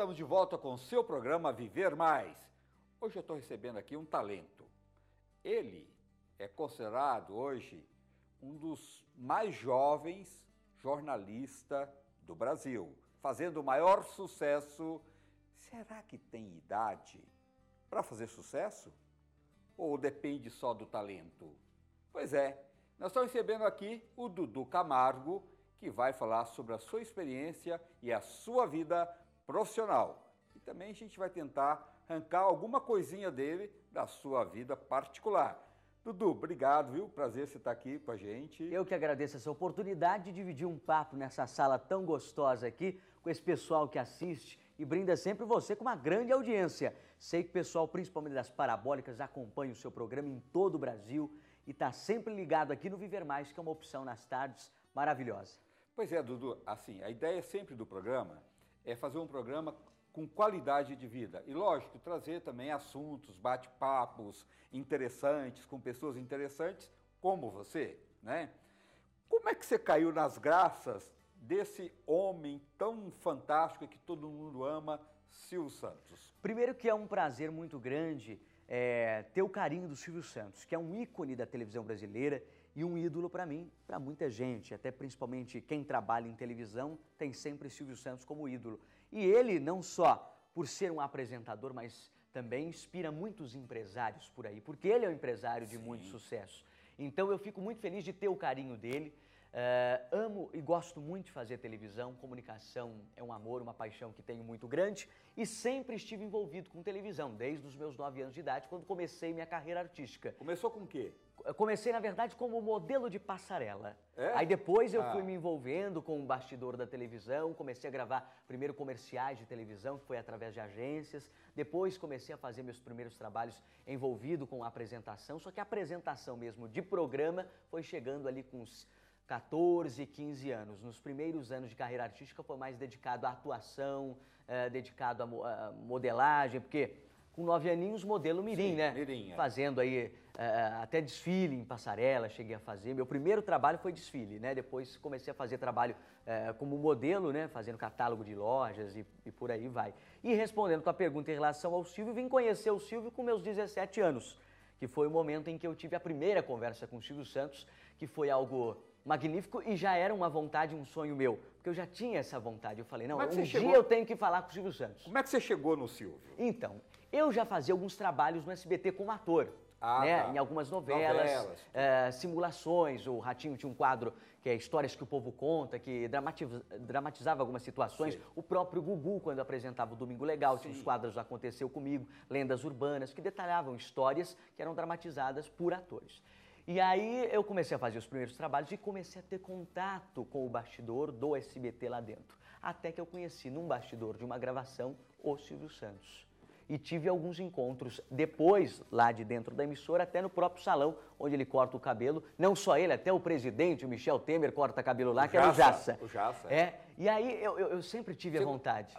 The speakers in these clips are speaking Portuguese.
Estamos de volta com seu programa Viver Mais. Hoje eu estou recebendo aqui um talento. Ele é considerado hoje um dos mais jovens jornalista do Brasil, fazendo o maior sucesso. Será que tem idade para fazer sucesso? Ou depende só do talento? Pois é, nós estamos recebendo aqui o Dudu Camargo, que vai falar sobre a sua experiência e a sua vida profissional. E também a gente vai tentar arrancar alguma coisinha dele da sua vida particular. Dudu, obrigado, viu? Prazer você estar aqui com a gente. Eu que agradeço essa oportunidade de dividir um papo nessa sala tão gostosa aqui com esse pessoal que assiste e brinda sempre você com uma grande audiência. Sei que o pessoal, principalmente das parabólicas, acompanha o seu programa em todo o Brasil e está sempre ligado aqui no Viver Mais, que é uma opção nas tardes maravilhosa. Pois é, Dudu, assim, a ideia é sempre do programa é fazer um programa com qualidade de vida. E, lógico, trazer também assuntos, bate-papos interessantes, com pessoas interessantes como você, né? Como é que você caiu nas graças desse homem tão fantástico que todo mundo ama, Sil Santos? Primeiro que é um prazer muito grande é, ter o carinho do Silvio Santos, que é um ícone da televisão brasileira e um ídolo para mim, para muita gente, até principalmente quem trabalha em televisão, tem sempre Silvio Santos como ídolo. E ele não só por ser um apresentador, mas também inspira muitos empresários por aí, porque ele é um empresário de muito sucesso. Então eu fico muito feliz de ter o carinho dele eh, amo e gosto muito de fazer televisão, comunicação é um amor, uma paixão que tenho muito grande e sempre estive envolvido com televisão, desde os meus 9 anos de idade, quando comecei minha carreira artística. Começou com o quê? Comecei, na verdade, como modelo de passarela. É? Aí depois eu ah. fui me envolvendo com o bastidor da televisão, comecei a gravar primeiro comerciais de televisão, que foi através de agências. Depois comecei a fazer meus primeiros trabalhos envolvido com a apresentação, só que a apresentação mesmo de programa foi chegando ali com os 14, 15 anos. Nos primeiros anos de carreira artística foi mais dedicado à atuação, eh, dedicado à, à modelagem, porque com nove aninhos, modelo mirim, Sim, né? Mirim, é. Fazendo aí eh, eh, até desfile em passarela, cheguei a fazer. Meu primeiro trabalho foi desfile, né? Depois comecei a fazer trabalho como modelo, né? Fazendo catálogo de lojas e, e por aí vai. E respondendo a tua pergunta em relação ao Silvio, vim conhecer o Silvio com meus 17 anos, que foi o momento em que eu tive a primeira conversa com o Silvio Santos, que foi algo magnífico e já era uma vontade, um sonho meu. Porque eu já tinha essa vontade. Eu falei, não, é um dia eu tenho que falar com o Silvio Santos. Como é que você chegou no Silvio? Então, eu já fazia alguns trabalhos no SBT como ator. Ah, né? tá. Em algumas novelas, novelas. É, simulações. O Ratinho tinha um quadro que é Histórias que o Povo Conta, que dramatizava algumas situações. Sim. O próprio Gugu, quando apresentava o Domingo Legal, Sim. tinha uns quadros Aconteceu Comigo, Lendas Urbanas, que detalhavam histórias que eram dramatizadas por atores. E aí eu comecei a fazer os primeiros trabalhos e comecei a ter contato com o bastidor do SBT lá dentro. Até que eu conheci num bastidor de uma gravação o Silvio Santos. E tive alguns encontros depois, lá de dentro da emissora, até no próprio salão, onde ele corta o cabelo. Não só ele, até o presidente, o Michel Temer, corta cabelo lá, o que Jaça, é era o Jaça. O Jaça. É. E aí eu, eu, eu sempre tive você, a vontade.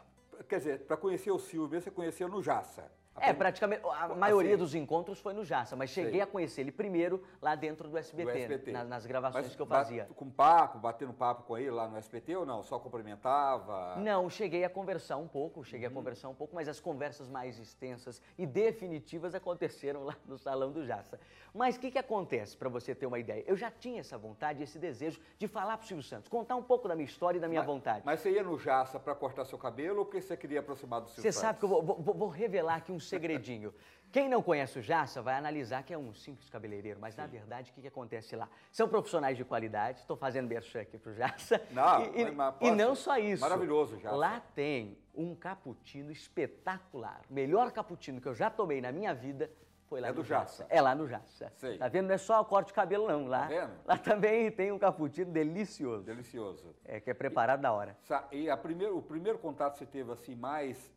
Quer dizer, para conhecer o Silvio, você conheceu no Jaça. É, é, praticamente. A maioria assim, dos encontros foi no Jaça, mas cheguei sei. a conhecer ele primeiro lá dentro do SBT, do SBT. Nas, nas gravações mas, que eu fazia. Com papo, batendo papo com ele lá no SBT ou não? Só cumprimentava? Não, cheguei a conversar um pouco, cheguei a uhum. conversar um pouco, mas as conversas mais extensas e definitivas aconteceram lá no Salão do Jaça. Mas o que, que acontece, para você ter uma ideia? Eu já tinha essa vontade, esse desejo de falar pro Silvio Santos, contar um pouco da minha história e da minha mas, vontade. Mas você ia no Jaça para cortar seu cabelo ou porque você queria aproximar do Silvio Você sabe que eu vou, vou, vou revelar aqui um segredinho. Quem não conhece o Jassa vai analisar que é um simples cabeleireiro, mas Sim. na verdade o que, que, acontece lá? São profissionais de qualidade, estou fazendo berchan aqui pro Jassa. Não, e, mas, e não só isso. Maravilhoso, Jassa. Lá tem um cappuccino espetacular. O melhor cappuccino que eu já tomei na minha vida foi lá é no do Jassa. É lá no Jassa. Sei. Tá vendo? Não é só o corte de cabelo, não. Lá, tá vendo? lá também tem um cappuccino delicioso. Delicioso. É, que é preparado e, na hora. E a primeiro, o primeiro contato que você teve, assim, mais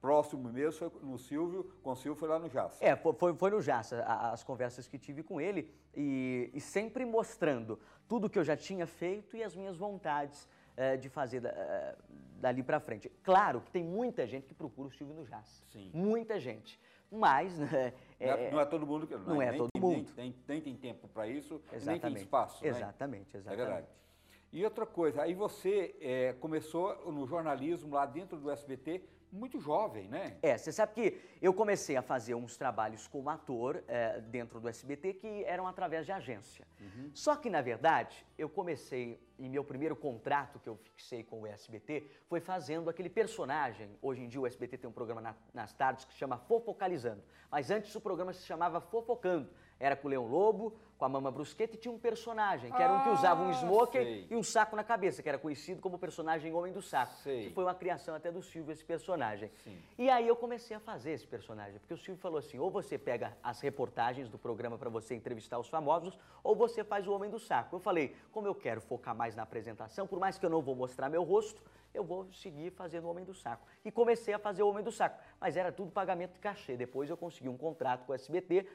próximo mesmo foi no Silvio, com o Silvio foi lá no Jaça. É, foi, foi no Jaça as conversas que tive com ele e, e, sempre mostrando tudo que eu já tinha feito e as minhas vontades é, de fazer da, eh, dali para frente. Claro que tem muita gente que procura o Silvio no Jaça. Sim. Muita gente. Mas. Né, é, eh, não, é, todo mundo que. Não, não é, nem, todo mundo. Nem, nem, nem tem tempo para isso, exatamente. nem tem espaço. Exatamente, né? exatamente. É verdade. E outra coisa, aí você é, começou no jornalismo lá dentro do SBT muito jovem, né? É, você sabe que eu comecei a fazer uns trabalhos como ator é, dentro do SBT que eram através de agência. Uhum. Só que, na verdade, eu comecei, e meu primeiro contrato que eu fixei com o SBT foi fazendo aquele personagem. Hoje em dia o SBT tem um programa na, nas tardes que se chama Fofocalizando. Mas antes o programa se chamava Fofocando. Era com o Leão Lobo, com a Mama Bruschetta e tinha um personagem, que era um que ah, usava um smoker ah, e um saco na cabeça, que era conhecido como o personagem Homem do Saco. Sei. Que foi uma criação até do Silvio, esse personagem. Sim. E aí eu comecei a fazer esse personagem, porque o Silvio falou assim, ou você pega as reportagens do programa para você entrevistar os famosos, ou você faz o Homem do Saco. Eu falei, como eu quero focar mais na apresentação, por mais que eu não vou mostrar meu rosto, eu vou seguir fazendo o Homem do Saco. E comecei a fazer o Homem do Saco, mas era tudo pagamento de cachê. Depois eu consegui um contrato com o SBT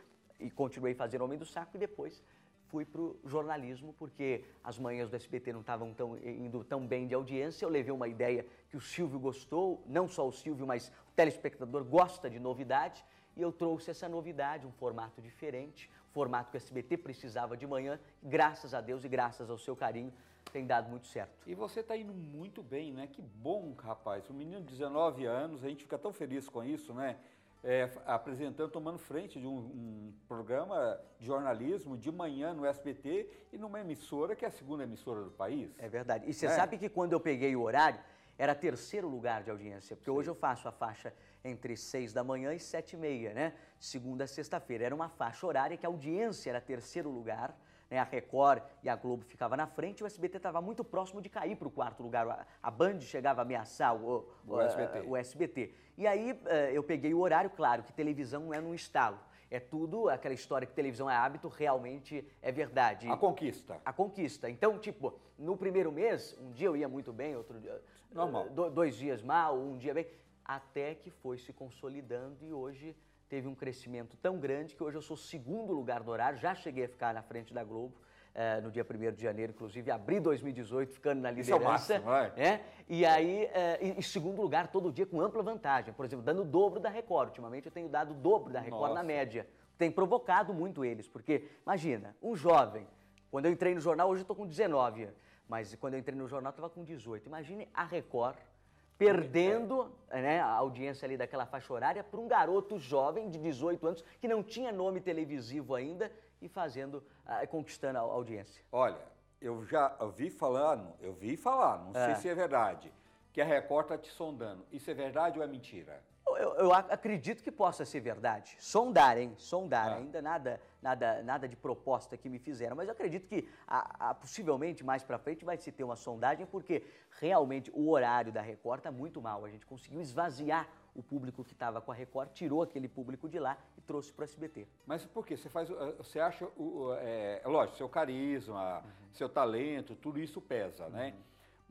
e continuei fazendo Homem do Saco e depois fui para o jornalismo, porque as manhãs do SBT não estavam tão, eh, indo tão bem de audiência. Eu levei uma ideia que o Silvio gostou, não só o Silvio, mas o telespectador gosta de novidade, e eu trouxe essa novidade, um formato diferente, formato que o SBT precisava de manhã, graças a Deus e graças ao seu carinho, tem dado muito certo. E você está indo muito bem, né? Que bom, rapaz. Um menino de 19 anos, a gente fica tão feliz com isso, né? é, apresentando, tomando frente de um, um, programa de jornalismo de manhã no SBT e numa emissora que é a segunda emissora do país. É verdade. E você é. sabe que quando eu peguei o horário, era terceiro lugar de audiência, porque Sim. hoje eu faço a faixa entre 6 da manhã e 7 e meia, né? Segunda a sexta-feira. Era uma faixa horária que a audiência era terceiro lugar né, a Record e a Globo ficava na frente, o SBT estava muito próximo de cair para o quarto lugar. A, a, Band chegava a ameaçar o, o, o, SBT. o SBT. E aí eh, eu peguei o horário, claro, que televisão não é num estalo. É tudo aquela história que televisão é hábito, realmente é verdade. A conquista. A conquista. Então, tipo, no primeiro mês, um dia eu ia muito bem, outro dia. Normal. Eh, dois dias mal, um dia bem. Até que foi se consolidando e hoje teve um crescimento tão grande que hoje eu sou segundo lugar do horário, já cheguei a ficar na frente da Globo. Uh, no dia 1 de janeiro, inclusive, abri 2018 ficando na liderança. Isso é o máximo, Né? E aí, uh, e, segundo lugar, todo dia com ampla vantagem. Por exemplo, dando o dobro da Record. Ultimamente eu tenho dado o dobro da Record Nossa. na média. Tem provocado muito eles, porque, imagina, um jovem, quando eu entrei no jornal, hoje eu estou com 19 anos, mas quando eu entrei no jornal eu estava com 18. Imagine a Record perdendo né, a audiência ali daquela faixa horária para um garoto jovem de 18 anos que não tinha nome televisivo ainda e fazendo, uh, conquistando a audiência. Olha, eu já ouvi falando, eu vi falar, não é. sei se é verdade, que a Record está te sondando. Isso é verdade ou é mentira? eu, eu, acredito que possa ser verdade. Sondar, hein? Sondar. Ah. Ainda nada, nada, nada de proposta que me fizeram. Mas eu acredito que a, a, possivelmente mais para frente vai se ter uma sondagem, porque realmente o horário da Record está muito mal. A gente conseguiu esvaziar o público que estava com a Record, tirou aquele público de lá e trouxe para o SBT. Mas por quê? Você, faz, eh, você acha, eh, é, lógico, seu carisma, uhum. seu talento, tudo isso pesa, né? uhum. né?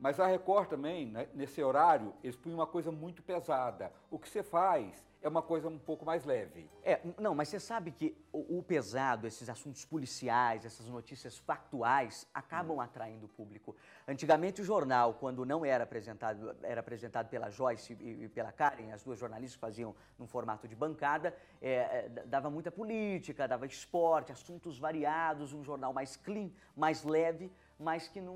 Mas a Record também, né, nesse horário, eles punham uma coisa muito pesada. O que você faz é uma coisa um pouco mais leve. É, não, mas você sabe que o, o pesado, esses assuntos policiais, essas notícias factuais, acabam hum. atraindo o público. Antigamente o jornal, quando não era apresentado, era apresentado pela Joyce e, e pela Karen, as duas jornalistas faziam num formato de bancada, é, é dava muita política, dava esporte, assuntos variados, um jornal mais clean, mais leve mas que não,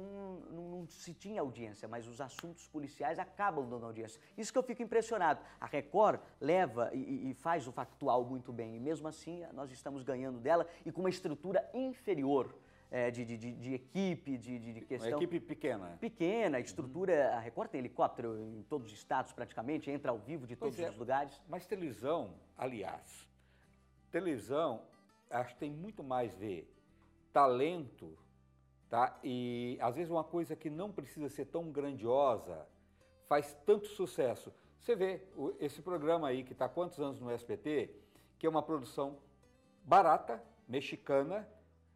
não, não, se tinha audiência, mas os assuntos policiais acabam dando audiência. Isso que eu fico impressionado. A Record leva e, e faz o factual muito bem, e mesmo assim nós estamos ganhando dela e com uma estrutura inferior. É, de, de, de, de, equipe, de, de, questão. Uma equipe pequena. Pequena, uhum. estrutura. A Record tem helicóptero em todos os estados, praticamente, entra ao vivo de pois todos é, os lugares. Mas televisão, aliás, televisão, acho que tem muito mais de talento Tá? E às vezes uma coisa que não precisa ser tão grandiosa faz tanto sucesso. Você vê esse programa aí que está quantos anos no SBT, que é uma produção barata, mexicana,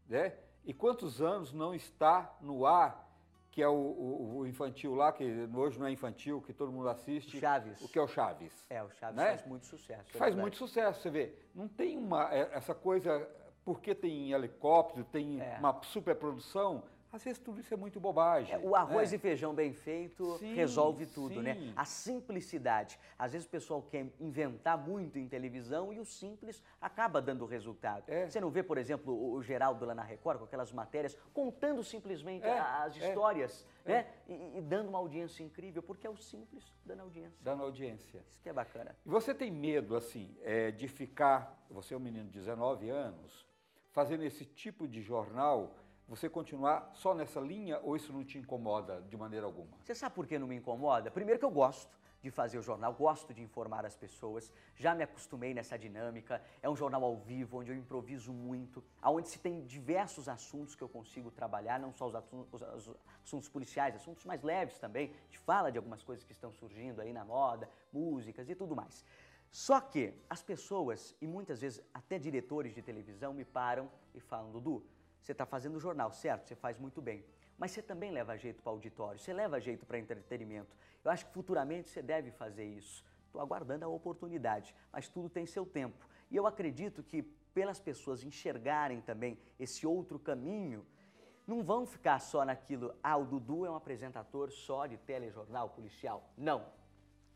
né? E quantos anos não está no ar, que é o, o, o, infantil lá, que hoje não é infantil, que todo mundo assiste. Chaves. O que é o Chaves. É, o Chaves né? faz muito sucesso. É faz verdade. muito sucesso, você vê. Não tem uma, é, essa coisa porque tem helicóptero, tem é. uma superprodução, às vezes tudo isso é muito bobagem. É, o arroz né? e feijão bem feito sim, resolve tudo, né? sim. né? A simplicidade. Às vezes o pessoal quer inventar muito em televisão e o simples acaba dando resultado. É. Você não vê, por exemplo, o Geraldo lá na Record com aquelas matérias contando simplesmente é. as é. histórias, é. né? E, e, dando uma audiência incrível, porque é o simples dando audiência. Dando audiência. Isso que é bacana. E você tem medo, assim, é, de ficar. Você é um menino de 19 anos fazendo esse tipo de jornal, você continuar só nessa linha ou isso não te incomoda de maneira alguma? Você sabe por que não me incomoda? Primeiro que eu gosto de fazer o jornal, gosto de informar as pessoas, já me acostumei nessa dinâmica. É um jornal ao vivo, onde eu improviso muito, onde se tem diversos assuntos que eu consigo trabalhar, não só os assuntos, os assuntos policiais, assuntos mais leves também. A gente fala de algumas coisas que estão surgindo aí na moda, músicas e tudo mais. Só que as pessoas, e muitas vezes até diretores de televisão, me param e falam: Dudu, você está fazendo jornal, certo? Você faz muito bem. Mas você também leva jeito para auditório, você leva jeito para entretenimento. Eu acho que futuramente você deve fazer isso. Estou aguardando a oportunidade, mas tudo tem seu tempo. E eu acredito que, pelas pessoas enxergarem também esse outro caminho, não vão ficar só naquilo, ah, o Dudu é um apresentador só de telejornal policial. Não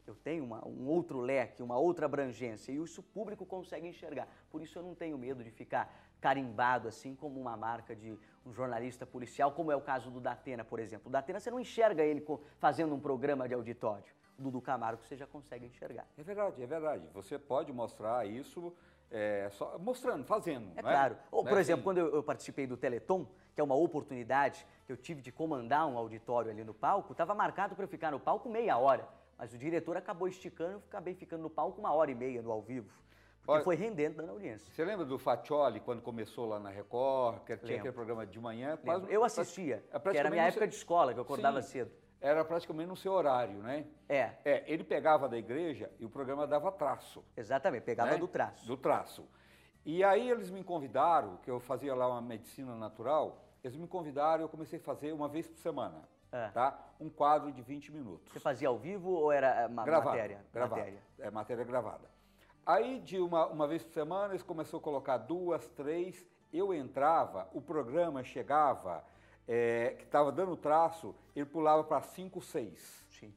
eu tenho uma, um outro leque, uma outra abrangência e isso o público consegue enxergar. Por isso eu não tenho medo de ficar carimbado assim como uma marca de um jornalista policial, como é o caso do Datena, por exemplo. O Datena você não enxerga ele fazendo um programa de auditório. O Dudu Camargo você já consegue enxergar. É verdade, é verdade. Você pode mostrar isso é, só mostrando, fazendo. É né? claro. É? Ou, né, por é exemplo, assim? quando eu, eu, participei do Teleton, que é uma oportunidade que eu tive de comandar um auditório ali no palco, estava marcado para eu ficar no palco meia hora. Mas o diretor acabou esticando e eu acabei ficando no palco uma hora e meia no ao vivo. Porque Olha, foi rendendo dando audiência. Você lembra do Faccioli, quando começou lá na Record, que tinha aquele programa de manhã? Quase, eu assistia, é, que era a minha época seu... de escola, que eu acordava Sim, cedo. Era praticamente no seu horário, né? É. É, ele pegava da igreja e o programa dava traço. Exatamente, pegava né? do traço. Do traço. E aí eles me convidaram, que eu fazia lá uma medicina natural, eles me convidaram e eu comecei a fazer uma vez por semana. É. Tá? Um quadro de 20 minutos. Você fazia ao vivo ou era é, ma gravada, matéria? Gravada. Matéria. É, matéria gravada. Aí, de uma, uma vez por semana, eles começaram a colocar duas, três. Eu entrava, o programa chegava, é, que estava dando traço, ele pulava para cinco, seis. Sim.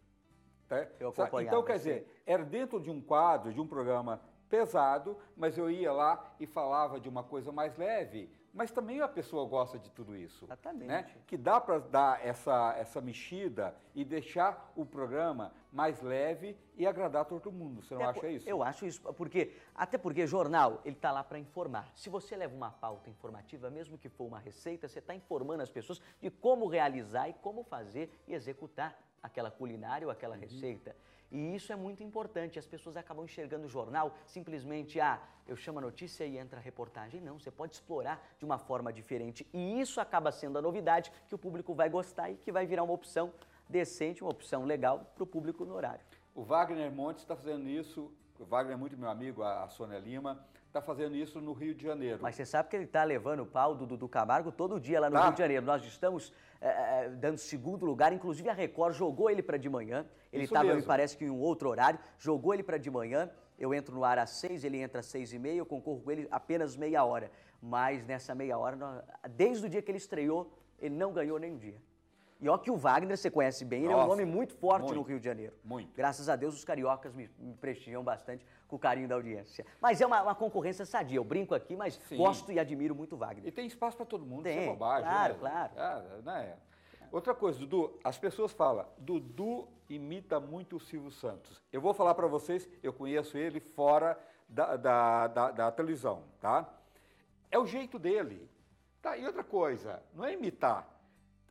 Tá? Eu acompanhava. Então, quer dizer, era dentro de um quadro, de um programa pesado, mas eu ia lá e falava de uma coisa mais leve mas também a pessoa gosta de tudo isso. Exatamente. Né? Que dá para dar essa, essa mexida e deixar o programa mais leve e agradar todo mundo. Você não acha isso? Eu acho isso, porque até porque jornal, ele está lá para informar. Se você leva uma pauta informativa, mesmo que for uma receita, você está informando as pessoas de como realizar e como fazer e executar aquela culinária ou aquela uhum. receita. E isso é muito importante. As pessoas acabam enxergando o jornal simplesmente, ah, eu chamo a notícia e entra a reportagem. Não, você pode explorar de uma forma diferente. E isso acaba sendo a novidade que o público vai gostar e que vai virar uma opção decente, uma opção legal para o público no horário. O Wagner Montes está fazendo isso. O Wagner é muito meu amigo, a Sônia Lima está fazendo isso no Rio de Janeiro. Mas você sabe que ele está levando o pau do Dudu Camargo todo dia lá no tá. Rio de Janeiro. Nós estamos é, dando segundo lugar, inclusive a Record jogou ele para de manhã. Ele estava, me parece que em um outro horário, jogou ele para de manhã. Eu entro no ar às seis, ele entra às seis e meia, eu concorro com ele apenas meia hora. Mas nessa meia hora, desde o dia que ele estreou, ele não ganhou nenhum dia. E ó que o Wagner você conhece bem, ele é um nome muito forte muito, no Rio de Janeiro. Muito. Graças a Deus os cariocas me, me prestigiam bastante com o carinho da audiência. Mas é uma, uma concorrência sadia, eu brinco aqui, mas Sim. gosto e admiro muito o Wagner. E tem espaço para todo mundo, tem, é bobagem. Né? Claro, né? claro. Ah, né? Outra coisa, Dudu, as pessoas falam, Dudu imita muito o Silvio Santos. Eu vou falar para vocês, eu conheço ele fora da, da, da, da televisão, tá? É o jeito dele. Tá, e outra coisa, não é imitar,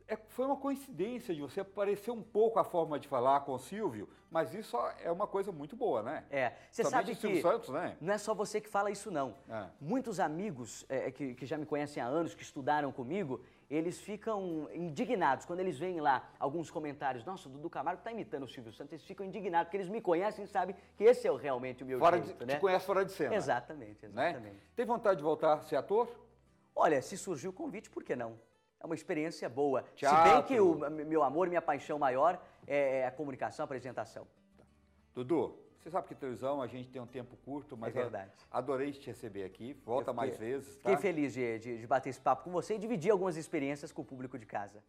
é, foi uma coincidência de você parecer um pouco a forma de falar com o Silvio, mas isso é uma coisa muito boa, né? É. Você sabe que Silvio Santos, né? não é só você que fala isso, não. É. Muitos amigos é, é, que, que já me conhecem há anos, que estudaram comigo, eles ficam indignados quando eles veem lá alguns comentários. Nossa, o Dudu Camargo está imitando o Silvio Santos. Eles ficam indignados porque eles me conhecem e sabem que esse é realmente o meu fora jeito, de, né? Te conhece fora de cena. Exatamente, né? exatamente. Né? Tem vontade de voltar a ser ator? Olha, se surgiu o convite, por que não? é uma experiência boa. Teatro. Se bem que o meu amor, minha paixão maior é, é a comunicação, a apresentação. Tá. Dudu, você sabe que televisão a gente tem um tempo curto, mas é verdade. adorei te receber aqui. Volta fiquei, mais vezes. Tá? Fiquei feliz de, de, de bater esse papo com você e dividir algumas experiências com o público de casa.